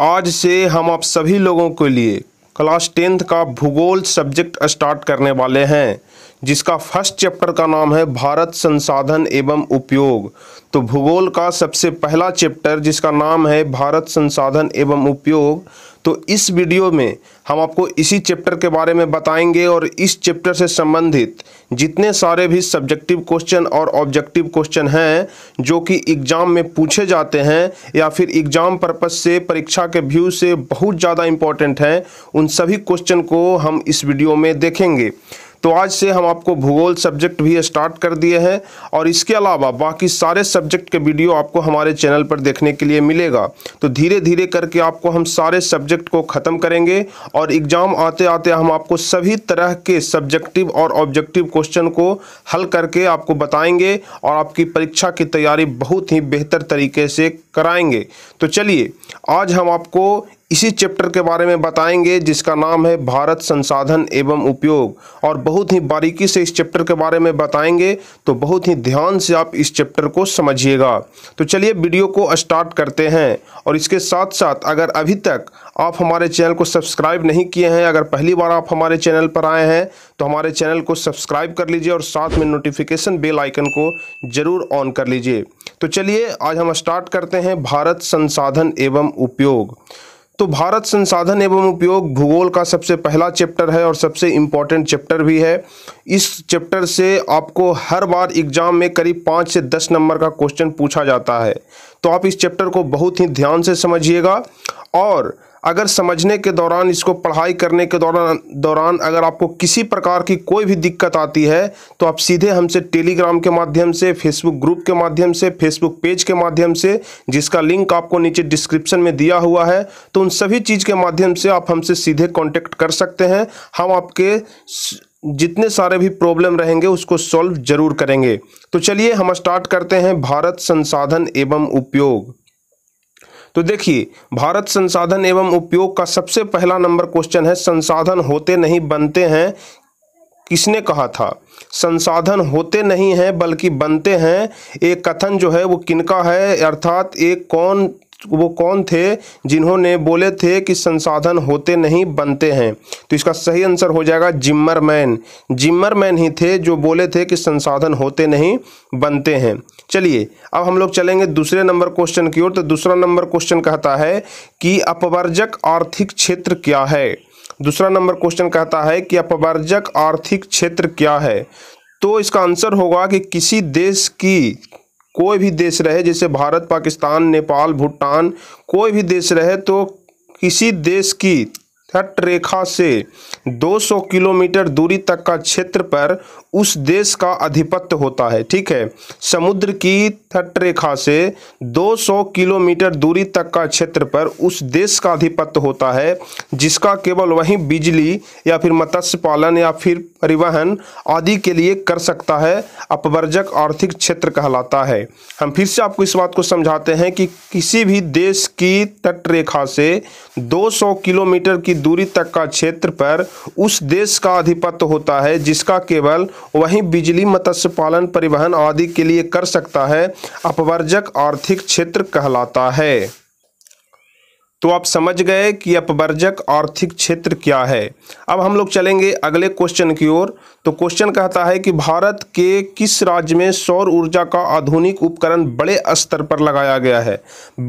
आज से हम आप सभी लोगों के लिए क्लास टेंथ का भूगोल सब्जेक्ट स्टार्ट करने वाले हैं जिसका फर्स्ट चैप्टर का नाम है भारत संसाधन एवं उपयोग तो भूगोल का सबसे पहला चैप्टर जिसका नाम है भारत संसाधन एवं उपयोग तो इस वीडियो में हम आपको इसी चैप्टर के बारे में बताएंगे और इस चैप्टर से संबंधित जितने सारे भी सब्जेक्टिव क्वेश्चन और ऑब्जेक्टिव क्वेश्चन हैं जो कि एग्ज़ाम में पूछे जाते हैं या फिर एग्ज़ाम पर्पज़ से परीक्षा के व्यू से बहुत ज़्यादा इम्पॉर्टेंट हैं उन सभी क्वेश्चन को हम इस वीडियो में देखेंगे तो आज से हम आपको भूगोल सब्जेक्ट भी स्टार्ट कर दिए हैं और इसके अलावा बाकी सारे सब्जेक्ट के वीडियो आपको हमारे चैनल पर देखने के लिए मिलेगा तो धीरे धीरे करके आपको हम सारे सब्जेक्ट को ख़त्म करेंगे और एग्ज़ाम आते आते हम आपको सभी तरह के सब्जेक्टिव और ऑब्जेक्टिव क्वेश्चन को हल करके आपको बताएंगे और आपकी परीक्षा की तैयारी बहुत ही बेहतर तरीके से कराएंगे तो चलिए आज हम आपको इसी चैप्टर के बारे में बताएंगे जिसका नाम है भारत संसाधन एवं उपयोग और बहुत ही बारीकी से इस चैप्टर के बारे में बताएंगे तो बहुत ही ध्यान से आप इस चैप्टर को समझिएगा तो चलिए वीडियो को स्टार्ट करते हैं और इसके साथ साथ अगर अभी तक आप हमारे चैनल को सब्सक्राइब नहीं किए हैं अगर पहली बार आप हमारे चैनल पर आए हैं तो हमारे चैनल को सब्सक्राइब कर लीजिए और साथ में नोटिफिकेशन बेल आइकन को ज़रूर ऑन कर लीजिए तो चलिए आज हम स्टार्ट करते हैं भारत संसाधन एवं उपयोग तो भारत संसाधन एवं उपयोग भूगोल का सबसे पहला चैप्टर है और सबसे इम्पॉर्टेंट चैप्टर भी है इस चैप्टर से आपको हर बार एग्जाम में करीब पाँच से दस नंबर का क्वेश्चन पूछा जाता है तो आप इस चैप्टर को बहुत ही ध्यान से समझिएगा और अगर समझने के दौरान इसको पढ़ाई करने के दौरान दौरान अगर आपको किसी प्रकार की कोई भी दिक्कत आती है तो आप सीधे हमसे टेलीग्राम के माध्यम से फेसबुक ग्रुप के माध्यम से फेसबुक पेज के माध्यम से जिसका लिंक आपको नीचे डिस्क्रिप्शन में दिया हुआ है तो उन सभी चीज़ के माध्यम से आप हमसे सीधे कॉन्टेक्ट कर सकते हैं हम आपके जितने सारे भी प्रॉब्लम रहेंगे उसको सॉल्व जरूर करेंगे तो चलिए हम स्टार्ट करते हैं भारत संसाधन एवं उपयोग तो देखिए भारत संसाधन एवं उपयोग का सबसे पहला नंबर क्वेश्चन है संसाधन होते नहीं बनते हैं किसने कहा था संसाधन होते नहीं हैं बल्कि बनते हैं एक कथन जो है वो किनका है अर्थात एक कौन वो कौन थे जिन्होंने बोले थे कि संसाधन होते नहीं बनते हैं तो इसका सही आंसर हो जाएगा मैन जिम्मर मैन ही थे जो बोले थे कि संसाधन होते नहीं बनते हैं चलिए अब हम लोग चलेंगे दूसरे नंबर क्वेश्चन की ओर तो दूसरा नंबर क्वेश्चन कहता है कि अपवर्जक आर्थिक क्षेत्र क्या है दूसरा नंबर क्वेश्चन कहता है कि अपवर्जक आर्थिक क्षेत्र क्या है तो इसका आंसर होगा कि किसी देश की कोई भी देश रहे जैसे भारत पाकिस्तान नेपाल भूटान कोई भी देश रहे तो किसी देश की तट रेखा से 200 किलोमीटर दूरी तक का क्षेत्र पर उस देश का आधिपत्य होता है ठीक है समुद्र की तट रेखा से 200 किलोमीटर दूरी तक का क्षेत्र पर उस देश का आधिपत्य होता है जिसका केवल वही बिजली या फिर मत्स्य पालन या फिर परिवहन आदि के लिए कर सकता है अपवर्जक आर्थिक क्षेत्र कहलाता है हम फिर से आपको इस बात को समझाते हैं कि किसी भी देश की तट रेखा से दो किलोमीटर की दूरी तक का क्षेत्र पर उस देश का आधिपत्य होता है जिसका केवल वही बिजली मत्स्य पालन परिवहन आदि के लिए कर सकता है अपवर्जक आर्थिक क्षेत्र कहलाता है तो आप समझ गए कि अपवर्जक आर्थिक क्षेत्र क्या है अब हम लोग चलेंगे अगले क्वेश्चन की ओर तो क्वेश्चन कहता है कि भारत के किस राज्य में सौर ऊर्जा का आधुनिक उपकरण बड़े स्तर पर लगाया गया है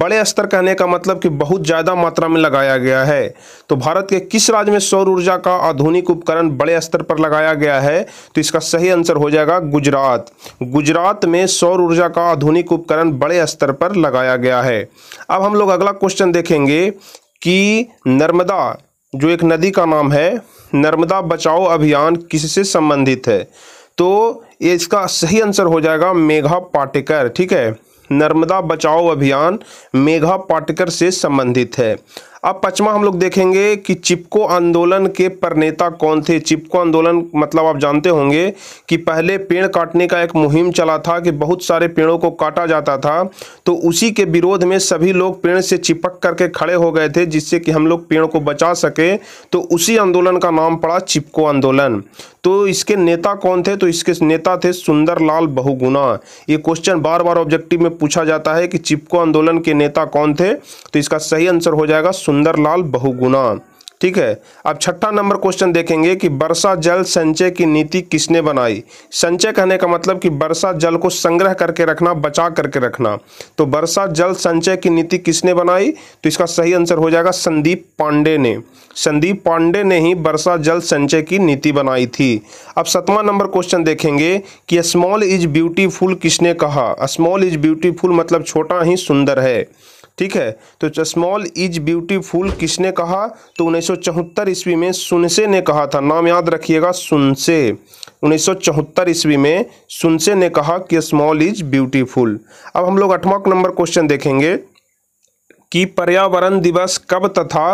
बड़े स्तर कहने का मतलब कि बहुत ज़्यादा मात्रा में लगाया गया है तो भारत के किस राज्य में सौर ऊर्जा का आधुनिक उपकरण बड़े स्तर पर लगाया गया है तो इसका सही आंसर हो जाएगा गुजरात गुजरात में सौर ऊर्जा का आधुनिक उपकरण बड़े स्तर पर लगाया गया है अब हम लोग अगला क्वेश्चन देखेंगे कि नर्मदा जो एक नदी का नाम है नर्मदा बचाओ अभियान किससे संबंधित है तो इसका सही आंसर हो जाएगा मेघा पाटेकर ठीक है नर्मदा बचाओ अभियान मेघा पाटेकर से संबंधित है अब पचमा हम लोग देखेंगे कि चिपको आंदोलन के परनेता कौन थे चिपको आंदोलन मतलब आप जानते होंगे कि पहले पेड़ काटने का एक मुहिम चला था कि बहुत सारे पेड़ों को काटा जाता था तो उसी के विरोध में सभी लोग पेड़ से चिपक करके खड़े हो गए थे जिससे कि हम लोग पेड़ को बचा सके तो उसी आंदोलन का नाम पड़ा चिपको आंदोलन तो इसके नेता कौन थे तो इसके नेता थे सुंदरलाल बहुगुना ये क्वेश्चन बार बार ऑब्जेक्टिव में पूछा जाता है कि चिपको आंदोलन के नेता कौन थे तो इसका सही आंसर हो जाएगा सुंदरलाल बहुगुणा ठीक है अब छठा नंबर क्वेश्चन देखेंगे कि वर्षा जल संचय की नीति किसने बनाई संचय कहने का मतलब कि वर्षा जल को संग्रह करके रखना बचा करके रखना तो वर्षा जल संचय की नीति किसने बनाई तो इसका सही आंसर हो जाएगा संदीप पांडे ने संदीप पांडे ने ही वर्षा जल संचय की नीति बनाई थी अब सतवां नंबर क्वेश्चन देखेंगे कि स्मॉल इज ब्यूटीफुल किसने कहा स्मॉल इज ब्यूटीफुल मतलब छोटा ही सुंदर है ठीक है तो स्मॉल इज ब्यूटीफुल किसने कहा तो उन्नीस सौ ईस्वी में सुनसे ने कहा था नाम याद रखिएगा सुनसे उन्नीस सौ ईस्वी में सुनसे ने कहा कि स्मॉल इज ब्यूटीफुल अब हम लोग अठवा नंबर क्वेश्चन देखेंगे कि पर्यावरण दिवस कब तथा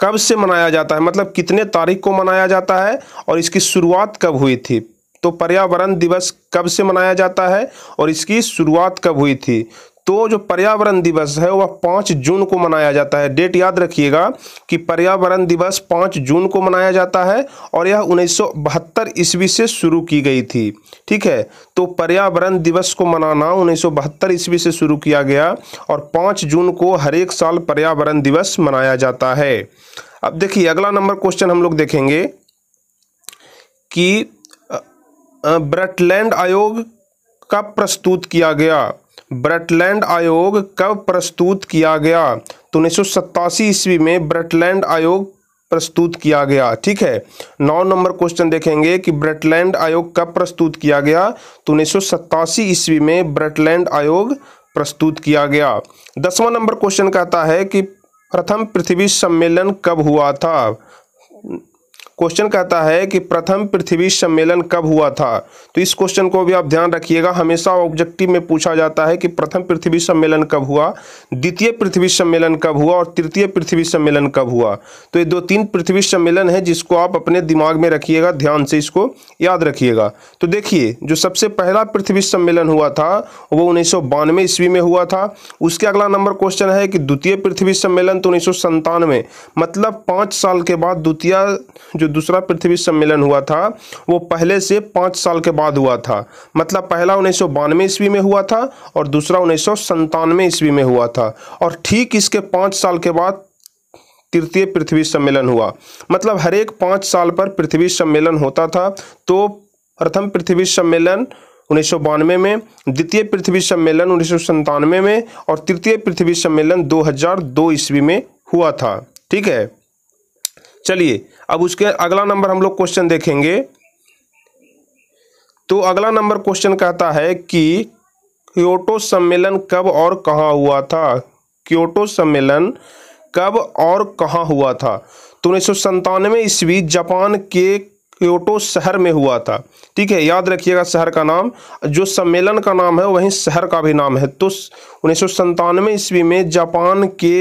कब से मनाया जाता है मतलब कितने तारीख को मनाया जाता है और इसकी शुरुआत कब हुई थी तो पर्यावरण दिवस कब से मनाया जाता है और इसकी शुरुआत कब हुई थी तो जो पर्यावरण दिवस है वह पाँच जून को मनाया जाता है डेट याद रखिएगा कि पर्यावरण दिवस पाँच जून को मनाया जाता है और यह उन्नीस ईस्वी से शुरू की गई थी ठीक है तो पर्यावरण दिवस को मनाना उन्नीस ईस्वी से शुरू किया गया और पांच जून को हर एक साल पर्यावरण दिवस मनाया जाता है अब देखिए अगला नंबर क्वेश्चन हम लोग देखेंगे कि ब्रटलैंड आयोग कब प्रस्तुत किया गया ब्रटलैंड आयोग कब प्रस्तुत किया गया तो उन्नीस ईस्वी में ब्रटलैंड आयोग प्रस्तुत किया गया ठीक है नौ नंबर क्वेश्चन देखेंगे कि ब्रटलैंड आयोग कब प्रस्तुत किया गया तो उन्नीस सौ सत्तासी ईस्वी में ब्रटलैंड आयोग प्रस्तुत किया गया दसवां नंबर क्वेश्चन कहता है कि प्रथम पृथ्वी सम्मेलन कब हुआ था क्वेश्चन कहता है कि प्रथम पृथ्वी सम्मेलन कब हुआ था तो इस क्वेश्चन को भी आप ध्यान रखिएगा हमेशा ऑब्जेक्टिव में पूछा जाता है कि प्रथम पृथ्वी सम्मेलन कब हुआ द्वितीय पृथ्वी सम्मेलन कब हुआ और तृतीय पृथ्वी सम्मेलन कब हुआ तो ये दो तीन पृथ्वी सम्मेलन है जिसको आप अपने दिमाग में रखिएगा ध्यान से इसको याद रखिएगा तो देखिए जो सबसे पहला पृथ्वी सम्मेलन हुआ था वो उन्नीस ईस्वी में हुआ था उसके अगला नंबर क्वेश्चन है कि द्वितीय पृथ्वी सम्मेलन तो उन्नीस मतलब पाँच साल के बाद द्वितीय जो दूसरा पृथ्वी सम्मेलन हुआ था वो पहले से पाँच साल के बाद हुआ था मतलब पहला उन्नीस सौ बानवे ईस्वी में हुआ था और दूसरा उन्नीस सौ संतानवे ईस्वी में हुआ था और ठीक इसके पाँच साल के बाद तृतीय पृथ्वी सम्मेलन हुआ मतलब हर एक पाँच साल पर पृथ्वी सम्मेलन होता था तो प्रथम पृथ्वी सम्मेलन उन्नीस सौ बानवे में द्वितीय पृथ्वी सम्मेलन उन्नीस सौ संतानवे में और तृतीय पृथ्वी सम्मेलन 2002 ईस्वी में हुआ था ठीक है चलिए अब उसके अगला नंबर हम लोग क्वेश्चन देखेंगे तो अगला नंबर क्वेश्चन कहता है कि क्योटो सम्मेलन कब और कहाँ हुआ था क्योटो सम्मेलन कब और कहाँ हुआ था तो उन्नीस सौ संतानवे ईस्वी जापान के क्योटो शहर में हुआ था ठीक है याद रखिएगा शहर का नाम जो सम्मेलन का नाम है वहीं शहर का भी नाम है तो उन्नीस सौ संतानवे ईस्वी में जापान के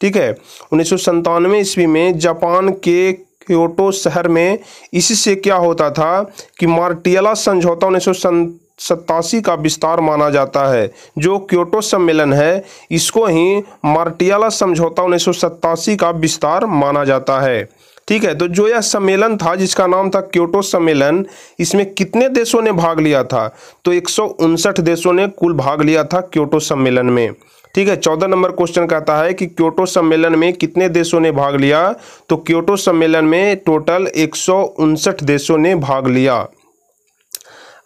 ठीक है उन्नीस सौ ईस्वी में जापान के क्योटो शहर में इससे क्या होता था कि मार्टियला समझौता उन्नीस सौ सत्तासी का विस्तार माना जाता है जो क्योटो सम्मेलन है इसको ही मार्टियाला समझौता उन्नीस का विस्तार माना जाता है ठीक है तो जो यह सम्मेलन था जिसका नाम था क्योटो सम्मेलन इसमें कितने देशों ने भाग लिया था तो एक देशों ने कुल भाग लिया था क्योटो सम्मेलन में ठीक है चौदह नंबर क्वेश्चन कहता है कि क्योटो सम्मेलन में कितने देशों ने भाग लिया तो क्योटो सम्मेलन में टोटल एक देशों ने भाग लिया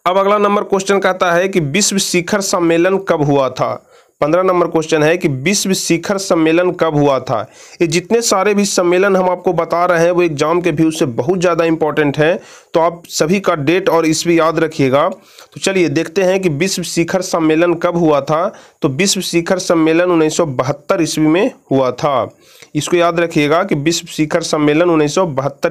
अब अगला नंबर क्वेश्चन कहता है कि विश्व शिखर सम्मेलन कब हुआ था पंद्रह नंबर क्वेश्चन है कि विश्व शिखर सम्मेलन कब हुआ था ये जितने सारे भी सम्मेलन हम आपको बता रहे हैं वो एग्जाम के व्यू से बहुत ज़्यादा इंपॉर्टेंट हैं तो आप सभी का डेट और ईस्वी याद रखिएगा तो चलिए देखते हैं कि विश्व शिखर सम्मेलन कब हुआ था तो विश्व शिखर सम्मेलन उन्नीस ईस्वी में हुआ था इसको याद रखिएगा कि विश्व शिखर सम्मेलन उन्नीस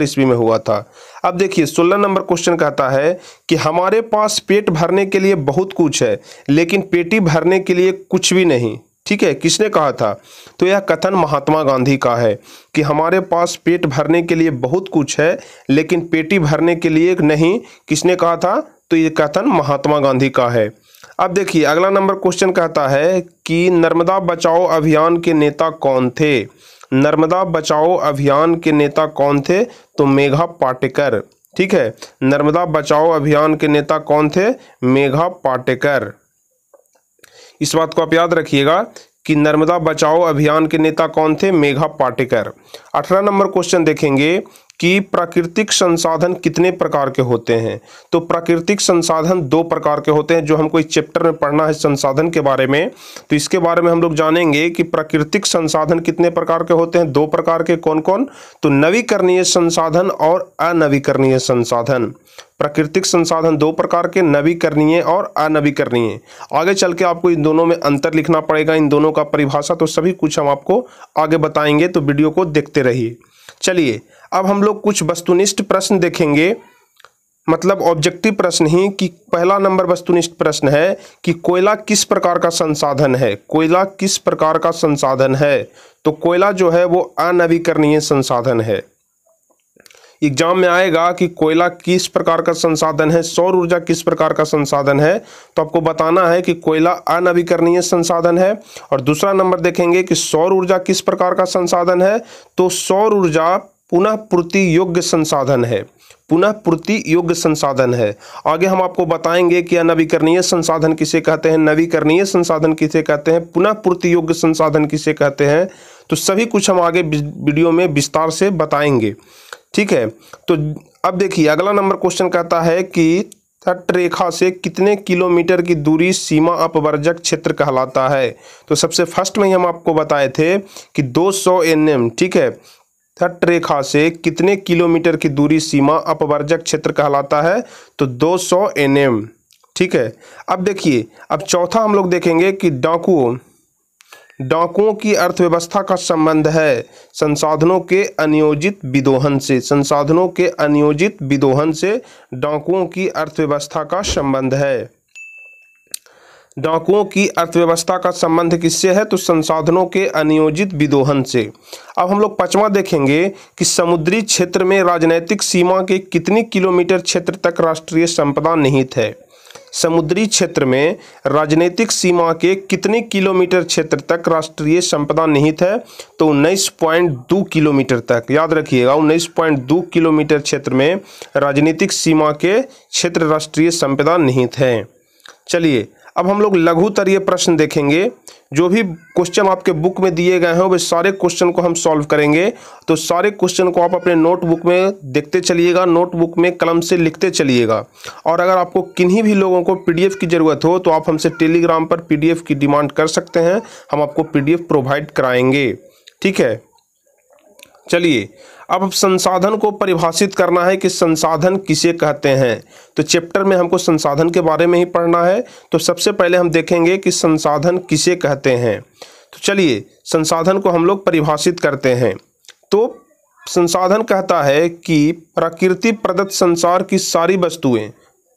ईस्वी में हुआ था अब देखिए 16 नंबर क्वेश्चन कहता है कि हमारे पास पेट भरने के लिए बहुत कुछ है लेकिन पेटी भरने के लिए कुछ भी नहीं ठीक है किसने कहा था तो यह कथन महात्मा गांधी का है कि हमारे पास पेट भरने के लिए बहुत कुछ है लेकिन पेटी भरने के लिए नहीं किसने कहा था तो ये कथन महात्मा गांधी का है अब देखिए अगला नंबर क्वेश्चन कहता है कि नर्मदा बचाओ अभियान के नेता कौन थे नर्मदा बचाओ अभियान के नेता कौन थे तो मेघा पाटेकर ठीक है नर्मदा बचाओ अभियान के नेता कौन थे मेघा पाटेकर इस बात को आप याद रखिएगा कि नर्मदा बचाओ अभियान के नेता कौन थे मेघा पाटेकर अठारह नंबर क्वेश्चन देखेंगे कि प्राकृतिक संसाधन कितने प्रकार के होते हैं तो प्राकृतिक संसाधन दो प्रकार के होते हैं जो हमको इस चैप्टर में पढ़ना है संसाधन के बारे में तो इसके बारे में हम लोग जानेंगे कि प्राकृतिक संसाधन कितने प्रकार के होते हैं दो प्रकार के कौन कौन तो नवीकरणीय संसाधन और अनवीकरणीय संसाधन प्राकृतिक संसाधन दो प्रकार के नवीकरणीय और अनवीकरणीय आगे चल के आपको इन दोनों में अंतर लिखना पड़ेगा इन दोनों का परिभाषा तो सभी कुछ हम आपको आगे बताएंगे तो वीडियो को देखते रहिए चलिए अब हम लोग कुछ वस्तुनिष्ठ प्रश्न देखेंगे मतलब ऑब्जेक्टिव प्रश्न ही कि पहला नंबर वस्तुनिष्ठ प्रश्न है कि कोयला किस प्रकार का संसाधन है कोयला किस प्रकार का संसाधन है तो कोयला जो है वो अनवीकरणीय संसाधन है एग्जाम में आएगा कि कोयला किस प्रकार का संसाधन है सौर ऊर्जा किस प्रकार का संसाधन है तो आपको बताना है कि कोयला अनवीकरणीय संसाधन है और दूसरा नंबर देखेंगे कि सौर ऊर्जा किस प्रकार का संसाधन है तो सौर ऊर्जा पुनः पूर्ति योग्य संसाधन है पुनः पूर्ति योग्य संसाधन है आगे हम आपको बताएंगे कि नवीकरणीय संसाधन किसे कहते हैं नवीकरणीय संसाधन किसे कहते हैं पुनः पूर्ति योग्य संसाधन किसे कहते हैं तो सभी कुछ हम आगे वीडियो में विस्तार से बताएंगे ठीक है तो अब देखिए अगला नंबर क्वेश्चन कहता है कि तटरेखा से कितने किलोमीटर की दूरी सीमा अपवर्जक क्षेत्र कहलाता है तो सबसे फर्स्ट में ही हम आपको बताए थे कि 200 सौ एन एम ठीक है तट रेखा से कितने किलोमीटर की दूरी सीमा अपवर्जक क्षेत्र कहलाता है तो 200 सौ एन ठीक है अब देखिए अब चौथा हम लोग देखेंगे कि डाकुओं डाकुओं की अर्थव्यवस्था का संबंध है संसाधनों के अनियोजित विदोहन से संसाधनों के अनियोजित विदोहन से डाकुओं की अर्थव्यवस्था का संबंध है डाकुओं की अर्थव्यवस्था का संबंध किससे है तो संसाधनों के अनियोजित विदोहन से अब हम लोग पचवा देखेंगे कि समुद्री क्षेत्र में राजनैतिक सीमा के कितनी किलोमीटर क्षेत्र तक राष्ट्रीय संपदा निहित है समुद्री क्षेत्र में राजनीतिक सीमा के कितने किलोमीटर क्षेत्र तक राष्ट्रीय संपदा निहित है तो उन्नीस पॉइंट दो किलोमीटर तक याद रखिएगा उन्नीस पॉइंट दो किलोमीटर क्षेत्र में राजनीतिक सीमा के क्षेत्र राष्ट्रीय संपदा निहित है चलिए अब हम लोग ये प्रश्न देखेंगे जो भी क्वेश्चन आपके बुक में दिए गए हैं वे सारे क्वेश्चन को हम सॉल्व करेंगे तो सारे क्वेश्चन को आप अपने नोटबुक में देखते चलिएगा नोटबुक में कलम से लिखते चलिएगा और अगर आपको किन्हीं भी लोगों को पीडीएफ की ज़रूरत हो तो आप हमसे टेलीग्राम पर पीडीएफ की डिमांड कर सकते हैं हम आपको पी प्रोवाइड कराएंगे ठीक है चलिए अब संसाधन को परिभाषित करना है कि संसाधन किसे कहते हैं तो चैप्टर में हमको संसाधन के बारे में ही पढ़ना है तो सबसे पहले हम देखेंगे कि संसाधन किसे कहते हैं तो चलिए संसाधन को हम लोग परिभाषित करते हैं तो संसाधन कहता है कि प्रकृति प्रदत्त संसार की सारी वस्तुएं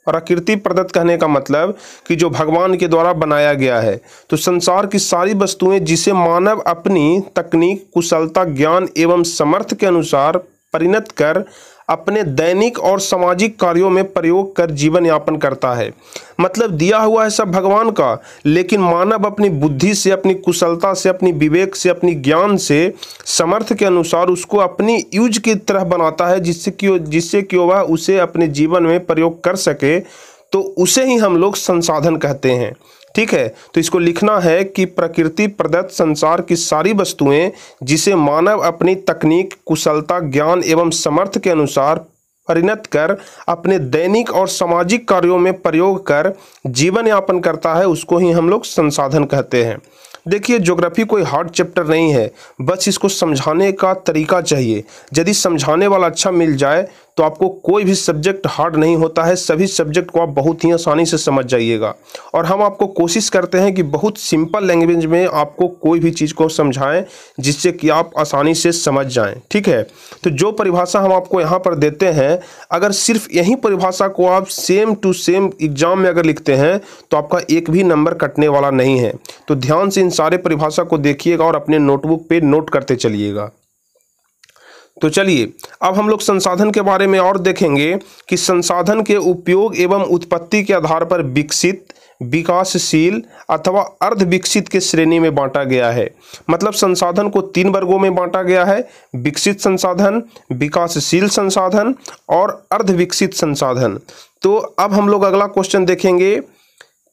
और आकृति प्रदत्त कहने का मतलब कि जो भगवान के द्वारा बनाया गया है तो संसार की सारी वस्तुएं जिसे मानव अपनी तकनीक कुशलता ज्ञान एवं समर्थ के अनुसार परिणत कर अपने दैनिक और सामाजिक कार्यों में प्रयोग कर जीवन यापन करता है मतलब दिया हुआ है सब भगवान का लेकिन मानव अपनी बुद्धि से अपनी कुशलता से अपनी विवेक से अपनी ज्ञान से समर्थ के अनुसार उसको अपनी यूज की तरह बनाता है जिससे कि जिससे कि वह उसे अपने जीवन में प्रयोग कर सके तो उसे ही हम लोग संसाधन कहते हैं ठीक है तो इसको लिखना है कि प्रकृति प्रदत्त संसार की सारी वस्तुएं जिसे मानव अपनी तकनीक कुशलता ज्ञान एवं समर्थ के अनुसार परिणत कर अपने दैनिक और सामाजिक कार्यों में प्रयोग कर जीवन यापन करता है उसको ही हम लोग संसाधन कहते हैं देखिए ज्योग्राफी कोई हार्ड चैप्टर नहीं है बस इसको समझाने का तरीका चाहिए यदि समझाने वाला अच्छा मिल जाए तो आपको कोई भी सब्जेक्ट हार्ड नहीं होता है सभी सब्जेक्ट को आप बहुत ही आसानी से समझ जाइएगा और हम आपको कोशिश करते हैं कि बहुत सिंपल लैंग्वेज में आपको कोई भी चीज़ को समझाएं जिससे कि आप आसानी से समझ जाएं ठीक है तो जो परिभाषा हम आपको यहाँ पर देते हैं अगर सिर्फ यही परिभाषा को आप सेम टू सेम एग्जाम में अगर लिखते हैं तो आपका एक भी नंबर कटने वाला नहीं है तो ध्यान से इन सारे परिभाषा को देखिएगा और अपने नोटबुक पर नोट करते चलिएगा तो चलिए अब हम लोग संसाधन के बारे में और देखेंगे कि संसाधन के उपयोग एवं उत्पत्ति के आधार पर विकसित विकासशील अथवा अर्ध विकसित के श्रेणी में बांटा गया है मतलब संसाधन को तीन वर्गों में बांटा गया है विकसित संसाधन विकासशील संसाधन और अर्ध विकसित संसाधन तो अब हम लोग अगला क्वेश्चन देखेंगे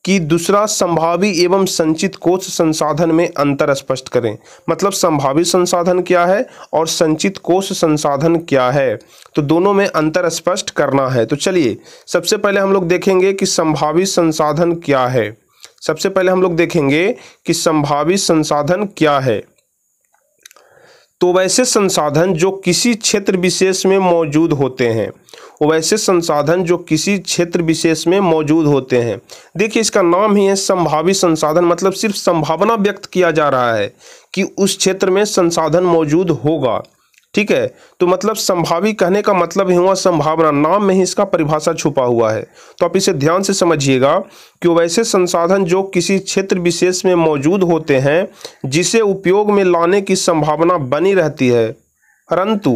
कि दूसरा संभावी एवं संचित कोष संसाधन में अंतर स्पष्ट करें मतलब संभावी संसाधन क्या है और संचित कोष संसाधन क्या है तो दोनों में अंतर स्पष्ट करना है तो चलिए सबसे पहले हम लोग देखेंगे कि संभावी संसाधन क्या है सबसे पहले हम लोग देखेंगे कि संभावी संसाधन क्या है तो वैसे संसाधन जो किसी क्षेत्र विशेष में मौजूद होते हैं वैसे संसाधन जो किसी क्षेत्र विशेष में मौजूद होते हैं देखिए इसका नाम ही है संभावित संसाधन मतलब सिर्फ संभावना व्यक्त किया जा रहा है कि उस क्षेत्र में संसाधन मौजूद होगा ठीक है तो मतलब संभावी कहने का मतलब ही हुआ संभावना नाम में ही इसका परिभाषा छुपा हुआ है तो आप इसे ध्यान से समझिएगा कि वैसे संसाधन जो किसी क्षेत्र विशेष में मौजूद होते हैं जिसे उपयोग में लाने की संभावना बनी रहती है परंतु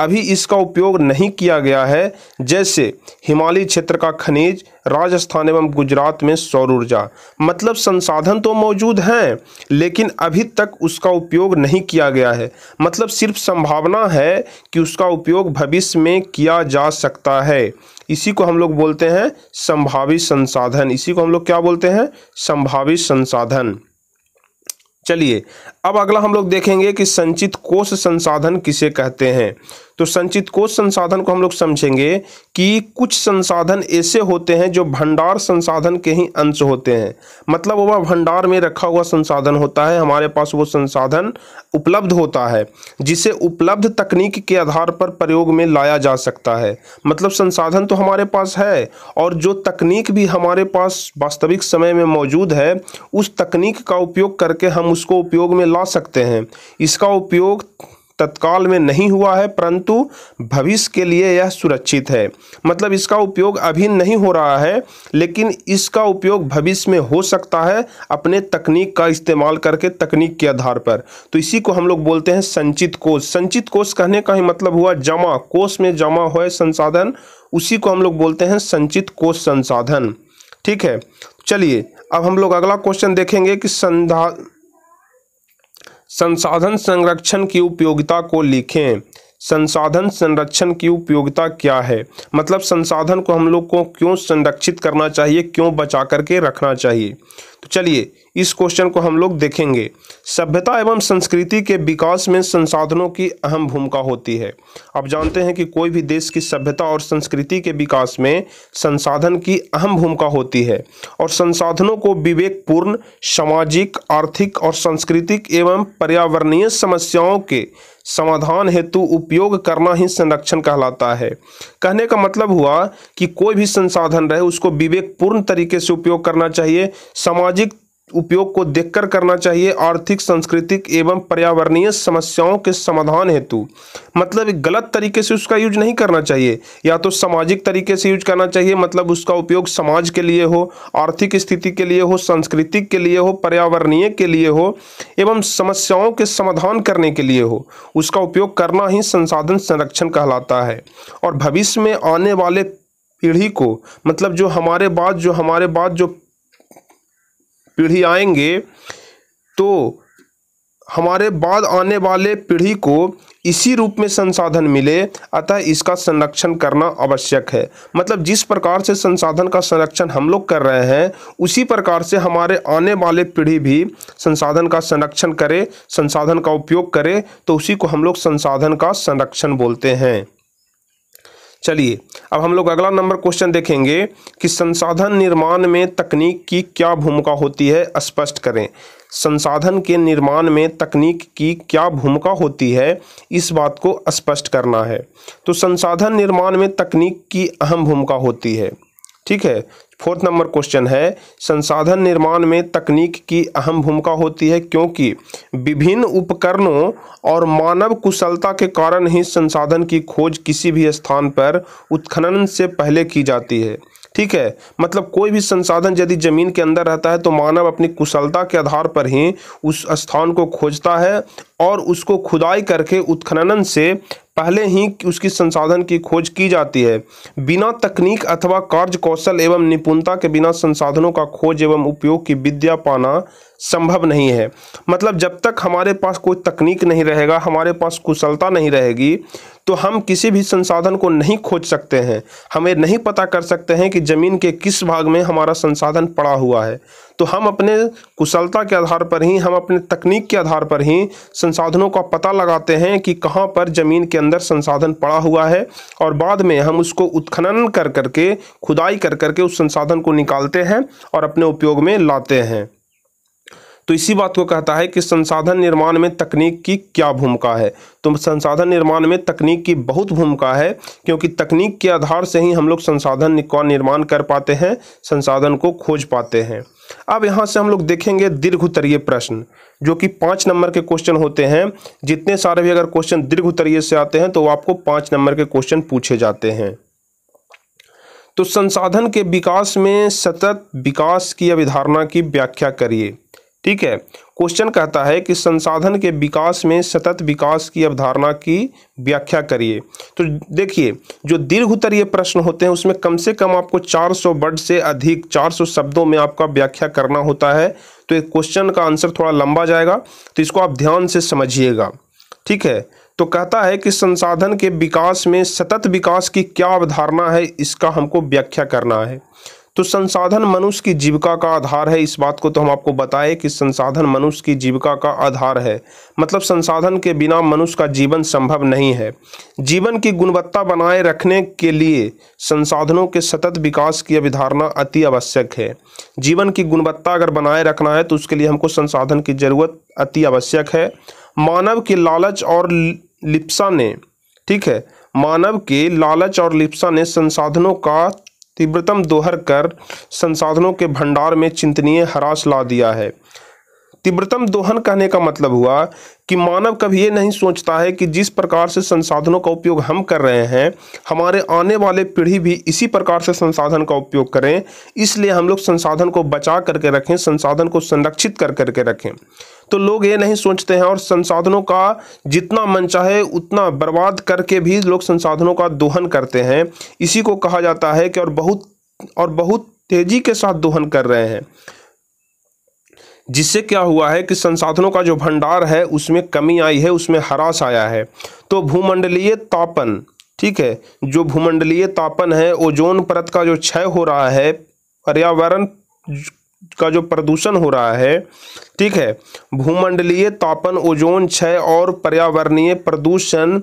अभी इसका उपयोग नहीं किया गया है जैसे हिमालय क्षेत्र का खनिज राजस्थान एवं गुजरात में सौर ऊर्जा मतलब संसाधन तो मौजूद हैं लेकिन अभी तक उसका उपयोग नहीं किया गया है मतलब सिर्फ संभावना है कि उसका उपयोग भविष्य में किया जा सकता है इसी को हम लोग बोलते हैं संभावित संसाधन इसी को हम लोग क्या बोलते हैं संभावित संसाधन चलिए अब अगला हम लोग देखेंगे कि संचित कोष संसाधन किसे कहते हैं तो संचित कोष संसाधन को हम लोग समझेंगे कि कुछ संसाधन ऐसे होते हैं जो भंडार संसाधन के ही अंश होते हैं मतलब वह भंडार में रखा हुआ संसाधन होता है हमारे पास वो संसाधन उपलब्ध होता है जिसे उपलब्ध तकनीक के आधार पर प्रयोग में लाया जा सकता है मतलब संसाधन तो हमारे पास है और जो तकनीक भी हमारे पास वास्तविक समय में मौजूद है उस तकनीक का उपयोग करके हम उसको उपयोग में अपना सकते हैं इसका उपयोग तत्काल में नहीं हुआ है परंतु भविष्य के लिए यह सुरक्षित है मतलब इसका उपयोग अभी नहीं हो रहा है लेकिन इसका उपयोग भविष्य में हो सकता है अपने तकनीक का इस्तेमाल करके तकनीक के आधार पर तो इसी को हम लोग बोलते हैं संचित कोष संचित कोष कहने का ही मतलब हुआ जमा कोष में जमा हुए संसाधन उसी को हम लोग बोलते हैं संचित कोष संसाधन ठीक है चलिए अब हम लोग अगला क्वेश्चन देखेंगे कि संधा संसाधन संरक्षण की उपयोगिता को लिखें संसाधन संरक्षण की उपयोगिता क्या है मतलब संसाधन को हम लोग को क्यों संरक्षित करना चाहिए क्यों बचा करके रखना चाहिए तो चलिए इस क्वेश्चन को हम लोग देखेंगे सभ्यता एवं संस्कृति के विकास में संसाधनों की अहम भूमिका होती है आप जानते हैं कि कोई भी देश की सभ्यता और संस्कृति के विकास में संसाधन की अहम भूमिका होती है और संसाधनों को विवेकपूर्ण सामाजिक आर्थिक और सांस्कृतिक एवं पर्यावरणीय समस्याओं के समाधान हेतु उपयोग करना ही संरक्षण कहलाता है कहने का मतलब हुआ कि कोई भी संसाधन रहे उसको विवेकपूर्ण तरीके से उपयोग करना चाहिए समाज सामाजिक उपयोग को देखकर करना चाहिए आर्थिक सांस्कृतिक एवं पर्यावरणीय समस्याओं के समाधान हेतु मतलब गलत तरीके से उसका यूज नहीं करना चाहिए या तो सामाजिक तरीके से यूज करना चाहिए मतलब उसका उपयोग समाज के लिए हो आर्थिक स्थिति के लिए हो सांस्कृतिक के लिए हो पर्यावरणीय के लिए हो एवं समस्याओं के समाधान करने के लिए हो उसका उपयोग करना ही संसाधन संरक्षण कहलाता है और भविष्य में आने वाले पीढ़ी को मतलब जो हमारे बाद जो हमारे बाद जो पीढ़ी आएंगे तो हमारे बाद आने वाले पीढ़ी को इसी रूप में संसाधन मिले अतः इसका संरक्षण करना आवश्यक है मतलब जिस प्रकार से संसाधन का संरक्षण हम लोग कर रहे हैं उसी प्रकार से हमारे आने वाले पीढ़ी भी संसाधन का संरक्षण करे संसाधन का उपयोग करे तो उसी को हम लोग संसाधन का संरक्षण बोलते हैं चलिए अब हम लोग अगला नंबर क्वेश्चन देखेंगे कि संसाधन निर्माण में तकनीक की क्या भूमिका होती है स्पष्ट करें संसाधन के निर्माण में तकनीक की क्या भूमिका होती है इस बात को स्पष्ट करना है तो संसाधन निर्माण में तकनीक की अहम भूमिका होती है ठीक है फोर्थ नंबर क्वेश्चन है संसाधन निर्माण में तकनीक की अहम भूमिका होती है क्योंकि विभिन्न उपकरणों और मानव कुशलता के कारण ही संसाधन की खोज किसी भी स्थान पर उत्खनन से पहले की जाती है ठीक है मतलब कोई भी संसाधन यदि जमीन के अंदर रहता है तो मानव अपनी कुशलता के आधार पर ही उस स्थान को खोजता है और उसको खुदाई करके उत्खनन से पहले ही उसकी संसाधन की खोज की जाती है बिना तकनीक अथवा कार्य कौशल एवं निपुणता के बिना संसाधनों का खोज एवं उपयोग की विद्या पाना संभव नहीं है मतलब जब तक हमारे पास कोई तकनीक नहीं रहेगा हमारे पास कुशलता नहीं रहेगी तो हम किसी भी संसाधन को नहीं खोज सकते हैं हमें नहीं पता कर सकते हैं कि ज़मीन के किस भाग में हमारा संसाधन पड़ा हुआ है तो हम अपने कुशलता के आधार पर ही हम अपने तकनीक के आधार पर ही संसाधनों का पता लगाते हैं कि कहाँ पर ज़मीन के अंदर संसाधन पड़ा हुआ है और बाद में हम उसको उत्खनन कर करके खुदाई कर करके उस संसाधन को निकालते हैं और अपने उपयोग में लाते हैं तो इसी बात को कहता है कि संसाधन निर्माण में तकनीक की क्या भूमिका है तो संसाधन निर्माण में तकनीक की बहुत भूमिका है क्योंकि तकनीक के आधार से ही हम लोग संसाधन का निर्माण कर पाते हैं संसाधन को खोज पाते हैं अब यहाँ से हम लोग देखेंगे दीर्घ उत्तरीय प्रश्न जो कि पाँच नंबर के क्वेश्चन होते हैं जितने सारे भी अगर क्वेश्चन दीर्घ उत्तरीय से आते हैं तो आपको पाँच नंबर के क्वेश्चन पूछे जाते हैं तो संसाधन के विकास में सतत विकास की अवधारणा की व्याख्या करिए ठीक है क्वेश्चन कहता है कि संसाधन के विकास में सतत विकास की अवधारणा की व्याख्या करिए तो देखिए जो दीर्घ उत्तरीय प्रश्न होते हैं उसमें कम से कम आपको 400 वर्ड से अधिक 400 शब्दों में आपका व्याख्या करना होता है तो एक क्वेश्चन का आंसर थोड़ा लंबा जाएगा तो इसको आप ध्यान से समझिएगा ठीक है तो कहता है कि संसाधन के विकास में सतत विकास की क्या अवधारणा है इसका हमको व्याख्या करना है तो संसाधन मनुष्य की जीविका का आधार है इस बात को तो हम आपको बताएं कि संसाधन मनुष्य की जीविका का आधार है मतलब संसाधन के बिना मनुष्य का जीवन संभव नहीं है जीवन की गुणवत्ता बनाए रखने के लिए संसाधनों के सतत विकास की अभिधारणा अति आवश्यक है जीवन की गुणवत्ता अगर बनाए रखना है तो उसके लिए हमको संसाधन की जरूरत अति आवश्यक है मानव के लालच और लिप्सा ने ठीक है मानव के लालच और लिप्सा ने संसाधनों का तीव्रतम दोहर कर संसाधनों के भंडार में चिंतनीय हराश ला दिया है तीव्रतम दोहन कहने का मतलब हुआ कि मानव कभी ये नहीं सोचता है कि जिस प्रकार से संसाधनों का उपयोग हम कर रहे हैं हमारे आने वाले पीढ़ी भी इसी प्रकार से संसाधन का उपयोग करें इसलिए हम लोग संसाधन को बचा करके रखें संसाधन को संरक्षित कर करके रखें तो लोग ये नहीं सोचते हैं और संसाधनों का जितना मन चाहे उतना बर्बाद करके भी लोग संसाधनों का दोहन करते हैं इसी को कहा जाता है कि और बहुत और बहुत तेज़ी के साथ दोहन कर रहे हैं जिससे क्या हुआ है कि संसाधनों का जो भंडार है उसमें कमी आई है उसमें हरास आया है तो भूमंडलीय तापन ठीक है जो भूमंडलीय तापन है ओजोन परत का जो क्षय हो रहा है पर्यावरण का जो प्रदूषण हो रहा है ठीक है भूमंडलीय तापन ओजोन क्षय और पर्यावरणीय प्रदूषण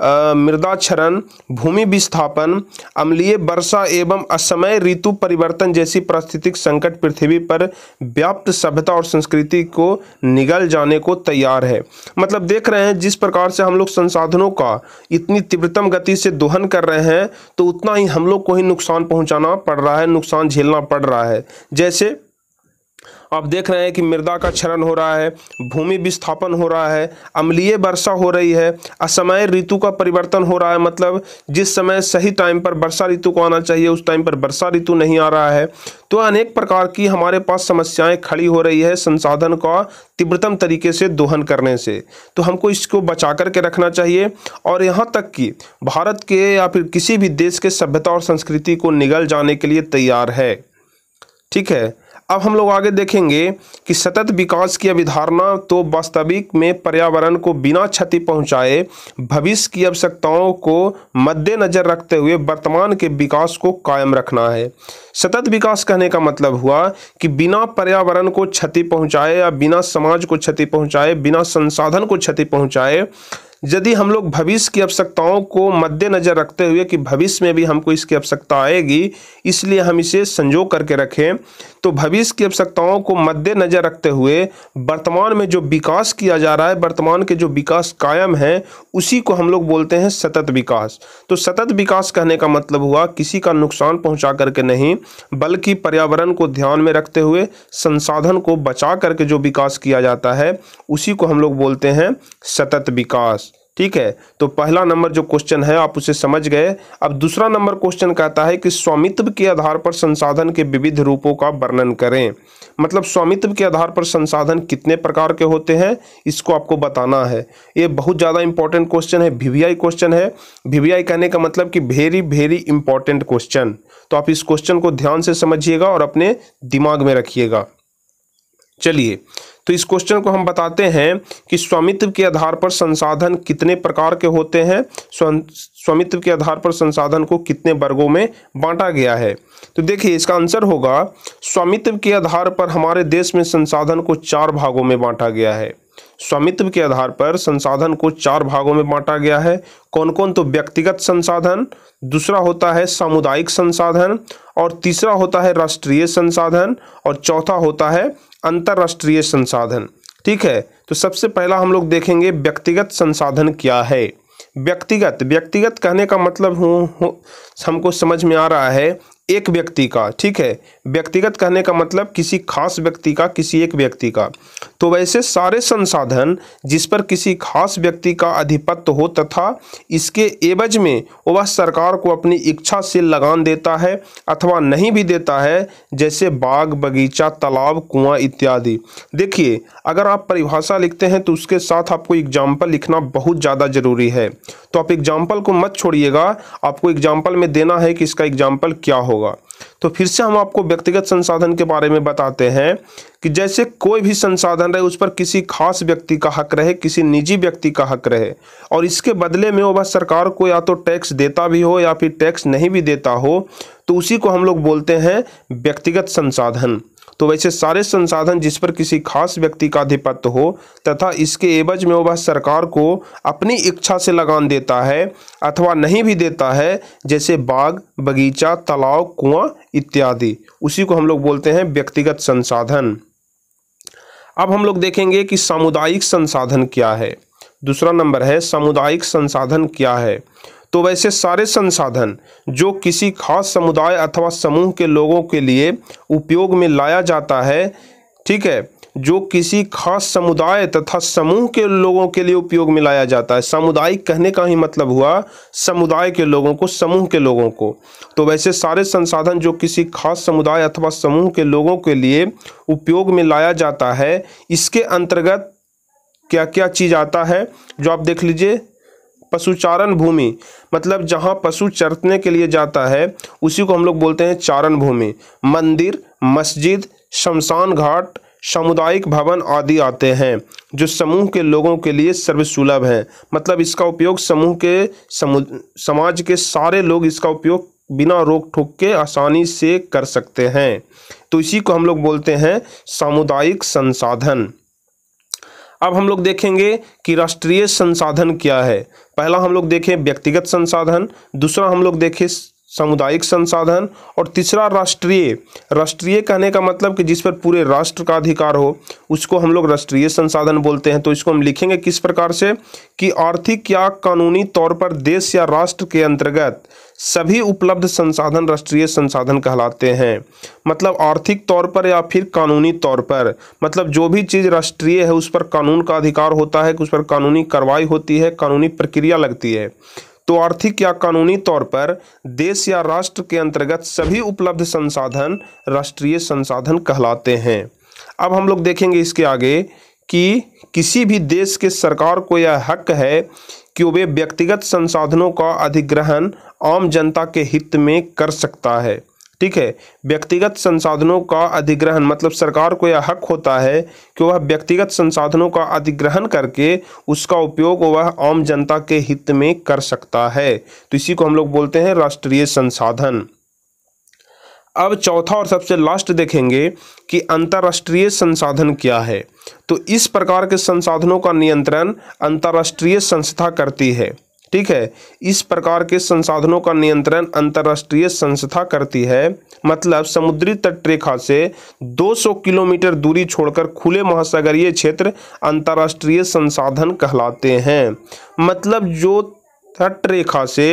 मृदाक्षरण भूमि विस्थापन अम्लीय वर्षा एवं असमय ऋतु परिवर्तन जैसी परिस्थितिक संकट पृथ्वी पर व्याप्त सभ्यता और संस्कृति को निगल जाने को तैयार है मतलब देख रहे हैं जिस प्रकार से हम लोग संसाधनों का इतनी तीव्रतम गति से दोहन कर रहे हैं तो उतना ही हम लोग को ही नुकसान पहुंचाना पड़ रहा है नुकसान झेलना पड़ रहा है जैसे आप देख रहे हैं कि मृदा का क्षरण हो रहा है भूमि विस्थापन हो रहा है अम्लीय वर्षा हो रही है असमय ऋतु का परिवर्तन हो रहा है मतलब जिस समय सही टाइम पर वर्षा ऋतु को आना चाहिए उस टाइम पर वर्षा ऋतु नहीं आ रहा है तो अनेक प्रकार की हमारे पास समस्याएं खड़ी हो रही है संसाधन का तीव्रतम तरीके से दोहन करने से तो हमको इसको बचा करके रखना चाहिए और यहाँ तक कि भारत के या फिर किसी भी देश के सभ्यता और संस्कृति को निगल जाने के लिए तैयार है ठीक है अब हम लोग आगे देखेंगे कि सतत विकास की अभिधारणा तो वास्तविक में पर्यावरण को बिना क्षति पहुंचाए भविष्य की आवश्यकताओं को मद्देनजर रखते हुए वर्तमान के विकास को कायम रखना है सतत विकास कहने का मतलब हुआ कि बिना पर्यावरण को क्षति पहुंचाए या बिना समाज को क्षति पहुंचाए बिना संसाधन को क्षति पहुंचाए यदि हम लोग भविष्य की आवश्यकताओं को मद्देनजर रखते हुए कि भविष्य में भी हमको इसकी आवश्यकता आएगी इसलिए हम इसे संजो करके रखें तो भविष्य की आवश्यकताओं को मद्देनजर रखते हुए वर्तमान में जो विकास किया जा रहा है वर्तमान के जो विकास कायम हैं उसी को हम लोग बोलते हैं सतत विकास तो सतत विकास कहने का मतलब हुआ किसी का नुकसान पहुंचा करके नहीं बल्कि पर्यावरण को ध्यान में रखते हुए संसाधन को बचा करके जो विकास किया जाता है उसी को हम लोग बोलते हैं सतत विकास ठीक है तो पहला नंबर जो क्वेश्चन है आप उसे समझ गए अब दूसरा नंबर क्वेश्चन कहता है कि स्वामित्व के आधार पर संसाधन के विविध रूपों का वर्णन करें मतलब स्वामित्व के आधार पर संसाधन कितने प्रकार के होते हैं इसको आपको बताना है ये बहुत ज़्यादा इंपॉर्टेंट क्वेश्चन है वीवीआई क्वेश्चन है वीवीआई कहने का मतलब कि वेरी वेरी इंपॉर्टेंट क्वेश्चन तो आप इस क्वेश्चन को ध्यान से समझिएगा और अपने दिमाग में रखिएगा चलिए तो इस क्वेश्चन को हम बताते हैं कि स्वामित्व के आधार पर संसाधन कितने प्रकार के होते हैं स्वामित्व के आधार पर संसाधन को कितने वर्गों में बांटा गया है तो देखिए इसका आंसर होगा स्वामित्व के आधार पर हमारे देश में संसाधन को चार भागों में बांटा गया है स्वामित्व के आधार पर संसाधन को चार भागों में बांटा गया है कौन कौन तो व्यक्तिगत संसाधन दूसरा होता है सामुदायिक संसाधन और तीसरा होता है राष्ट्रीय संसाधन और चौथा होता है अंतर्राष्ट्रीय संसाधन ठीक है तो सबसे पहला हम लोग देखेंगे व्यक्तिगत संसाधन क्या है व्यक्तिगत व्यक्तिगत कहने का मतलब हमको समझ में आ रहा है एक व्यक्ति का ठीक है व्यक्तिगत कहने का मतलब किसी खास व्यक्ति का किसी एक व्यक्ति का तो वैसे सारे संसाधन जिस पर किसी खास व्यक्ति का अधिपत्य हो तथा इसके एवज में वह सरकार को अपनी इच्छा से लगान देता है अथवा नहीं भी देता है जैसे बाग बगीचा तालाब कुआं इत्यादि देखिए अगर आप परिभाषा लिखते हैं तो उसके साथ आपको एग्जाम्पल लिखना बहुत ज़्यादा ज़रूरी है तो आप एग्जाम्पल को मत छोड़िएगा आपको एग्जाम्पल में देना है कि इसका एग्जाम्पल क्या हो होगा तो फिर से हम आपको व्यक्तिगत संसाधन के बारे में बताते हैं कि जैसे कोई भी संसाधन रहे उस पर किसी खास व्यक्ति का हक रहे किसी निजी व्यक्ति का हक रहे और इसके बदले में वह सरकार को या तो टैक्स देता भी हो या फिर टैक्स नहीं भी देता हो तो उसी को हम लोग बोलते हैं व्यक्तिगत संसाधन तो वैसे सारे संसाधन जिस पर किसी खास व्यक्ति का अधिपत्य हो तथा इसके एवज में वह सरकार को अपनी इच्छा से लगान देता है अथवा नहीं भी देता है जैसे बाग बगीचा तालाब कुआं इत्यादि उसी को हम लोग बोलते हैं व्यक्तिगत संसाधन अब हम लोग देखेंगे कि सामुदायिक संसाधन क्या है दूसरा नंबर है सामुदायिक संसाधन क्या है तो वैसे सारे संसाधन जो किसी खास समुदाय अथवा समूह के लोगों के लिए उपयोग में लाया जाता है ठीक है जो किसी खास समुदाय तथा समूह के लोगों के लिए उपयोग में लाया जाता है सामुदायिक कहने का ही मतलब हुआ समुदाय के लोगों को समूह के लोगों को तो वैसे सारे संसाधन जो किसी खास समुदाय अथवा समूह के लोगों के लिए उपयोग में लाया जाता है इसके अंतर्गत क्या क्या चीज़ आता है जो आप देख लीजिए पशुचारण भूमि मतलब जहाँ पशु चरतने के लिए जाता है उसी को हम लोग बोलते हैं चारण भूमि मंदिर मस्जिद शमशान घाट सामुदायिक भवन आदि आते हैं जो समूह के लोगों के लिए सर्वसुलभ हैं मतलब इसका उपयोग समूह के समु समाज के सारे लोग इसका उपयोग बिना रोक ठोक के आसानी से कर सकते हैं तो इसी को हम लोग बोलते हैं सामुदायिक संसाधन अब हम लोग देखेंगे कि राष्ट्रीय संसाधन क्या है पहला हम लोग देखें व्यक्तिगत संसाधन दूसरा हम लोग देखें सामुदायिक संसाधन और तीसरा राष्ट्रीय राष्ट्रीय कहने का मतलब कि जिस पर पूरे राष्ट्र का अधिकार हो उसको हम लोग राष्ट्रीय संसाधन बोलते हैं तो इसको हम लिखेंगे किस प्रकार से कि आर्थिक या कानूनी तौर पर देश या राष्ट्र के अंतर्गत सभी उपलब्ध संसाधन राष्ट्रीय संसाधन कहलाते हैं मतलब आर्थिक तौर पर या फिर कानूनी तौर पर मतलब जो भी चीज़ राष्ट्रीय है उस पर कानून का अधिकार होता है उस पर कानूनी कार्रवाई होती है कानूनी प्रक्रिया लगती है तो आर्थिक या कानूनी तौर पर देश या राष्ट्र के अंतर्गत सभी उपलब्ध संसाधन राष्ट्रीय संसाधन कहलाते हैं अब हम लोग देखेंगे इसके आगे कि किसी भी देश के सरकार को यह हक है कि वे व्यक्तिगत संसाधनों का अधिग्रहण आम जनता के हित में कर सकता है ठीक है व्यक्तिगत संसाधनों का अधिग्रहण मतलब सरकार को यह हक होता है कि वह व्यक्तिगत संसाधनों का अधिग्रहण करके उसका उपयोग वह आम जनता के हित में कर सकता है तो इसी को हम लोग बोलते हैं राष्ट्रीय संसाधन अब चौथा और सबसे लास्ट देखेंगे कि अंतर्राष्ट्रीय संसाधन क्या है तो इस प्रकार के संसाधनों का नियंत्रण अंतर्राष्ट्रीय संस्था करती है ठीक है इस प्रकार के संसाधनों का नियंत्रण अंतर्राष्ट्रीय संस्था करती है मतलब समुद्री तट रेखा से 200 किलोमीटर दूरी छोड़कर खुले महासागरीय क्षेत्र अंतर्राष्ट्रीय संसाधन कहलाते हैं मतलब जो तटरेखा से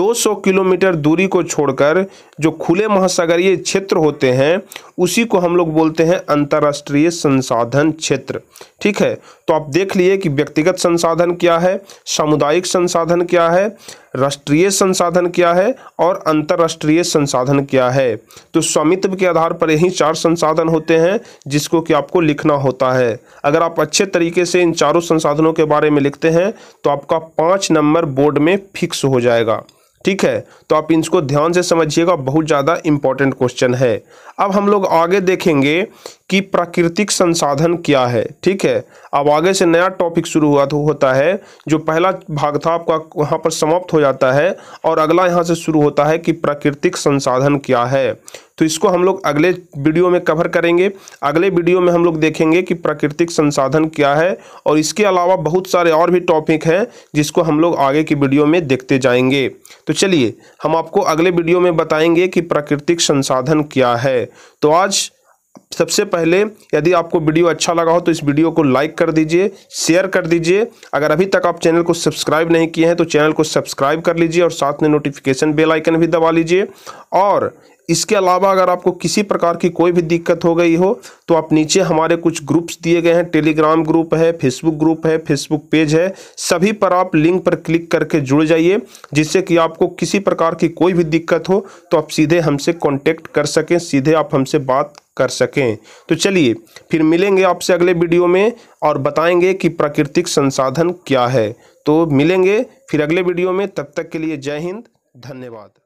200 किलोमीटर दूरी को छोड़कर जो खुले महासागरीय क्षेत्र होते हैं उसी को हम लोग बोलते हैं अंतर्राष्ट्रीय संसाधन क्षेत्र ठीक है तो आप देख लिए कि व्यक्तिगत संसाधन क्या है सामुदायिक संसाधन क्या है राष्ट्रीय संसाधन क्या है और अंतर्राष्ट्रीय संसाधन क्या है तो स्वामित्व के आधार पर यही चार संसाधन होते हैं जिसको कि आपको लिखना होता है अगर आप अच्छे तरीके से इन चारों संसाधनों के बारे में लिखते हैं तो आपका पाँच नंबर बोर्ड में फिक्स हो जाएगा ठीक है तो आप इसको ध्यान से समझिएगा बहुत ज़्यादा इंपॉर्टेंट क्वेश्चन है अब हम लोग आगे देखेंगे कि प्राकृतिक संसाधन क्या है ठीक है अब आगे से नया टॉपिक शुरू हुआ तो होता है जो पहला भाग था आपका वहाँ पर समाप्त हो जाता है और अगला यहाँ से शुरू होता है कि प्राकृतिक संसाधन क्या है तो इसको हम लोग अगले वीडियो में कवर करेंगे अगले वीडियो में हम लोग देखेंगे कि प्राकृतिक संसाधन क्या है और इसके अलावा बहुत सारे और भी टॉपिक हैं जिसको हम लोग आगे की वीडियो में देखते जाएंगे तो चलिए हम आपको अगले वीडियो में बताएंगे कि प्राकृतिक संसाधन क्या है तो आज सबसे पहले यदि आपको वीडियो अच्छा लगा हो तो इस वीडियो को लाइक कर दीजिए शेयर कर दीजिए अगर अभी तक आप चैनल को सब्सक्राइब नहीं किए हैं तो चैनल को सब्सक्राइब कर लीजिए और साथ में नोटिफिकेशन बेल आइकन भी दबा लीजिए और इसके अलावा अगर आपको किसी प्रकार की कोई भी दिक्कत हो गई हो तो आप नीचे हमारे कुछ ग्रुप्स दिए गए हैं टेलीग्राम ग्रुप है फेसबुक ग्रुप है फेसबुक पेज है सभी पर आप लिंक पर क्लिक करके जुड़ जाइए जिससे कि आपको किसी प्रकार की कोई भी दिक्कत हो तो आप सीधे हमसे कॉन्टेक्ट कर सकें सीधे आप हमसे बात कर सकें तो चलिए फिर मिलेंगे आपसे अगले वीडियो में और बताएंगे कि प्राकृतिक संसाधन क्या है तो मिलेंगे फिर अगले वीडियो में तब तक के लिए जय हिंद धन्यवाद